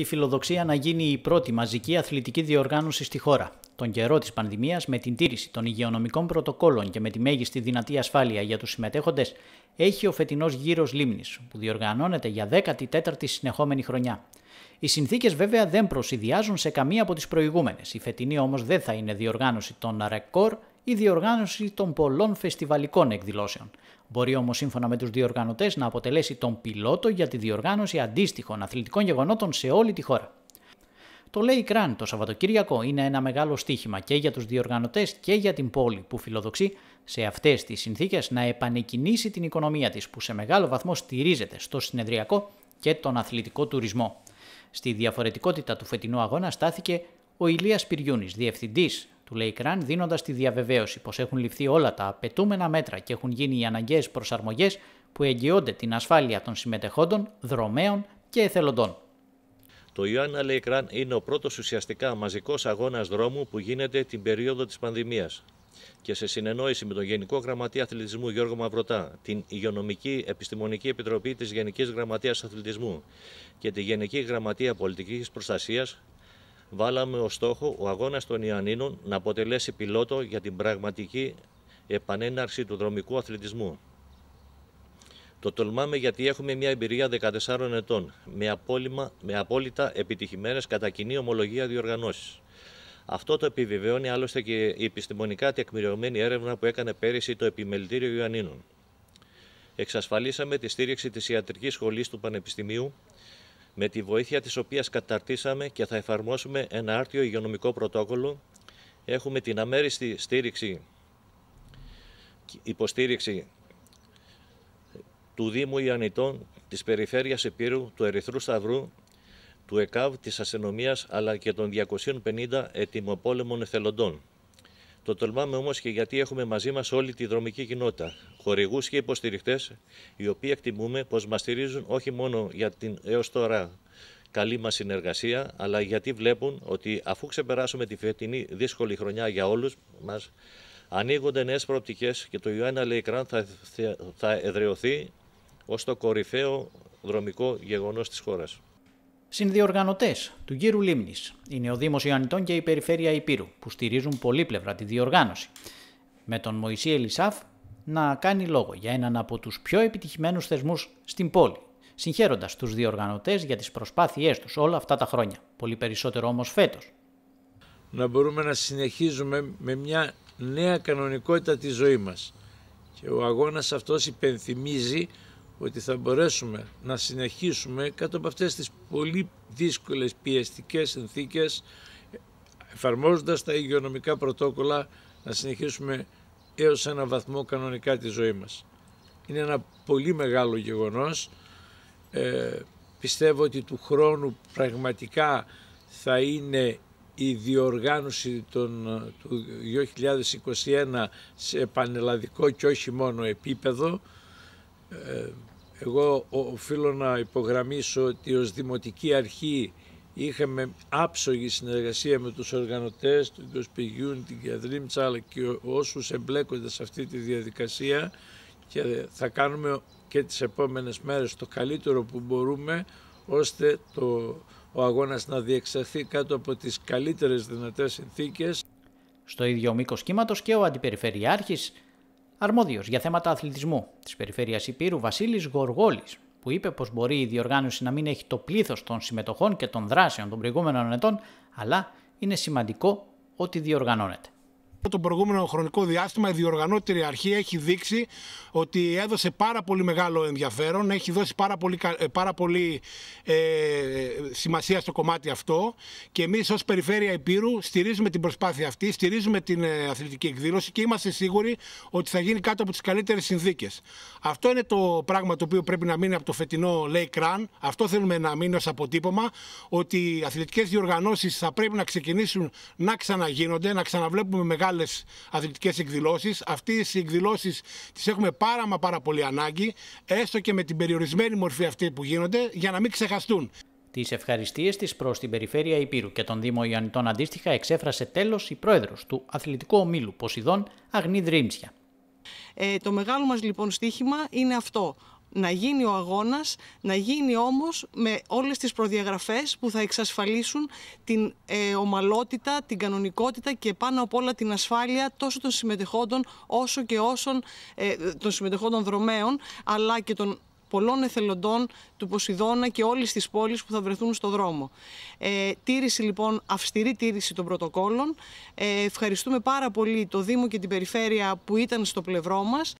η φιλοδοξία να γίνει η πρώτη μαζική αθλητική διοργάνωση στη χώρα. Τον καιρό της πανδημίας, με την τήρηση των υγειονομικών πρωτοκόλων και με τη μέγιστη δυνατή ασφάλεια για τους συμμετέχοντες, έχει ο φετινός γύρος λίμνης, που διοργανώνεται για 14η συνεχόμενη χρονιά. Οι συνθήκες βέβαια δεν προσυδειάζουν σε καμία από τις προηγούμενες. Η φετινή όμως δεν θα είναι διοργάνωση των ρεκόρ η διοργάνωση των πολλών φεστιβαλικών εκδηλώσεων. Μπορεί όμως, σύμφωνα με τους διοργανωτές, να αποτελέσει τον πιλότο για τη διοργάνωση αντίστοιχων αθλητικών γεγονότων σε όλη τη χώρα. Το Λέει Κραν το Σαββατοκύριακο είναι ένα μεγάλο στίχημα και για τους διοργανωτές και για την πόλη που φιλοδοξεί σε αυτές τις συνθήκες να επανεκκινήσει την οικονομία της που σε μεγάλο βαθμό στηρίζεται στο συνεδριακό και τον αθλητικό τουρισμό. Στη διαφορετικότητα του φετινού αγώνα στάθηκε ο Ηλίας Πυριούνης, διευθυντής του λέει Κράν, δίνοντας τη διαβεβαίωση πως έχουν ληφθεί όλα τα απαιτούμενα μέτρα και έχουν γίνει οι αναγκαίες προσαρμογές που εγγυώνται την ασφάλεια των συμμετεχόντων, δρομέων και εθελοντών. Το Ιωάννα Λεϊκράν είναι ο πρώτος ουσιαστικά μαζικός αγώνας δρόμου που γίνεται την περίοδο της πανδημίας. Και σε συνεννόηση με τον Γενικό Γραμματέα Αθλητισμού Γιώργο Μαυρωτά, την Υγειονομική Επιστημονική Επιτροπή της Γενικής Γραμματεία Αθλητισμού και τη Γενική Γραμματεία Πολιτικής Προστασίας, βάλαμε ως στόχο ο αγώνας των Ιωαννίνων να αποτελέσει πιλότο για την πραγματική επανέναρξη του δρομικού αθλητισμού. Το τολμάμε γιατί έχουμε μια εμπειρία 14 ετών με, απόλυμα, με απόλυτα επιτυχημένες κατά κοινή ομολογία διοργανώσεις. Αυτό το επιβεβαιώνει άλλωστε και η επιστημονικά τεκμηριωμένη έρευνα που έκανε πέρυσι το Επιμελητήριο Ιωαννίνων. Εξασφαλίσαμε τη στήριξη της Ιατρικής Σχολής του Πανεπιστημίου με τη βοήθεια της οποίας καταρτήσαμε και θα εφαρμόσουμε ένα άρτιο υγειονομικό πρωτόκολλο. Έχουμε την αμέριστη στήριξη, υποστήριξη του Δήμου Ιαννητών, της Περιφέρειας Επίρου, του Ερυθρού Σταυρού, του ΕΚΑΒ, της Αστυνομίας αλλά και των 250 ετοιμοπόλεμων εθελοντών. Το τολμάμε όμως και γιατί έχουμε μαζί μας όλη τη δρομική κοινότητα, χορηγούς και υποστηριχτές, οι οποίοι εκτιμούμε πως μας στηρίζουν όχι μόνο για την έως τώρα καλή μας συνεργασία, αλλά γιατί βλέπουν ότι αφού ξεπεράσουμε τη φετινή δύσκολη χρονιά για όλους μας, ανοίγονται νέες προοπτικές και το Ιωάννα Λεϊκράν θα, θα εδραιωθεί ως το κορυφαίο δρομικό γεγονός της χώρας. Συνδιοργανωτές του γύρου Λίμνης είναι ο Δήμος Ιωαννητών και η Περιφέρεια Υπήρου, που στηρίζουν πολύπλευρα τη διοργάνωση. Με τον Μωυσή Ελισάφ να κάνει λόγο για έναν από τους πιο επιτυχημένους θεσμούς στην πόλη, συγχαίροντας τους διοργανωτές για τις προσπάθειές τους όλα αυτά τα χρόνια. Πολύ περισσότερο όμως φέτος. Να μπορούμε να συνεχίζουμε με μια νέα κανονικότητα της ζωής μας. Και ο αγώνας αυτός υπενθυμίζει ότι θα μπορέσουμε να συνεχίσουμε κάτω από αυτές τις πολύ δύσκολες πιεστικές συνθήκες εφαρμόζοντας τα υγειονομικά πρωτόκολλα να συνεχίσουμε έως ένα βαθμό κανονικά τη ζωή μας. Είναι ένα πολύ μεγάλο γεγονός. Ε, πιστεύω ότι του χρόνου πραγματικά θα είναι η διοργάνωση των, του 2021 σε πανελλαδικό και όχι μόνο επίπεδο. Ε, εγώ οφείλω να υπογραμμίσω ότι ως Δημοτική Αρχή είχαμε άψογη συνεργασία με τους οργανωτές, τους Ιντοσπηγιούν, την Κιαδρίμτσα αλλά και όσους εμπλέκονται σε αυτή τη διαδικασία και θα κάνουμε και τις επόμενες μέρες το καλύτερο που μπορούμε ώστε το, ο αγώνας να διεξαχθεί κάτω από τις καλύτερες δυνατές συνθήκες. Στο ίδιο μήκος κύματος και ο Αντιπεριφερειάρχης Αρμόδιος για θέματα αθλητισμού της Περιφέρειας Υπήρου, Βασίλης Γοργόλης, που είπε πως μπορεί η διοργάνωση να μην έχει το πλήθος των συμμετοχών και των δράσεων των προηγούμενων ετών, αλλά είναι σημαντικό ότι διοργανώνεται το προηγούμενο χρονικό διάστημα η διοργανώτερη αρχή έχει δείξει ότι έδωσε πάρα πολύ μεγάλο ενδιαφέρον, έχει δώσει πάρα πολύ, ε, πάρα πολύ ε, σημασία στο κομμάτι αυτό και εμείς ως Περιφέρεια Υπήρου στηρίζουμε την προσπάθεια αυτή, στηρίζουμε την ε, αθλητική εκδήλωση και είμαστε σίγουροι ότι θα γίνει κάτω από τις καλύτερες συνθήκες. Αυτό είναι το πράγμα το οποίο πρέπει να μείνει από το φετινό Lake Run, αυτό θέλουμε να μείνει ως αποτύπωμα, ότι οι αθλητικές διοργανώσεις θα πρέπει να ξεκινήσουν να ξαναγίνονται, να ξαναβλέπουμε μεγάλε άλλες αθλητικές εκδηλώσεις. Αυτές οι εκδηλώσεις τις έχουμε πάρα μα πάρα πολύ ανάγκη, έστω και με την περιορισμένη μορφή αυτή που γίνονται, για να μην ξεχαστούν. Τις ευχαριστίες της προς την περιφέρεια Υπήρου και τον Δήμο Ιωαννιτών αντίστοιχα εξέφρασε τέλος η πρόεδρος του Αθλητικού Ομίλου Ποσειδών, Αγνή Δρύμσια. Ε, το μεγάλο μας λοιπόν στίχημα είναι αυτό, να γίνει ο αγώνας, να γίνει όμως με όλες τις προδιαγραφές που θα εξασφαλίσουν την ε, ομαλότητα, την κανονικότητα και πάνω απ' όλα την ασφάλεια τόσο των συμμετεχόντων όσο και όσων ε, των συμμετεχόντων δρομέων αλλά και των πολλών εθελοντών του Ποσειδώνα και όλες τις πόλεις που θα βρεθούν στο δρόμο. Ε, τήρηση λοιπόν, αυστηρή τήρηση των πρωτοκόλων. Ε, ευχαριστούμε πάρα πολύ το Δήμο και την Περιφέρεια που ήταν στο πλευρό μας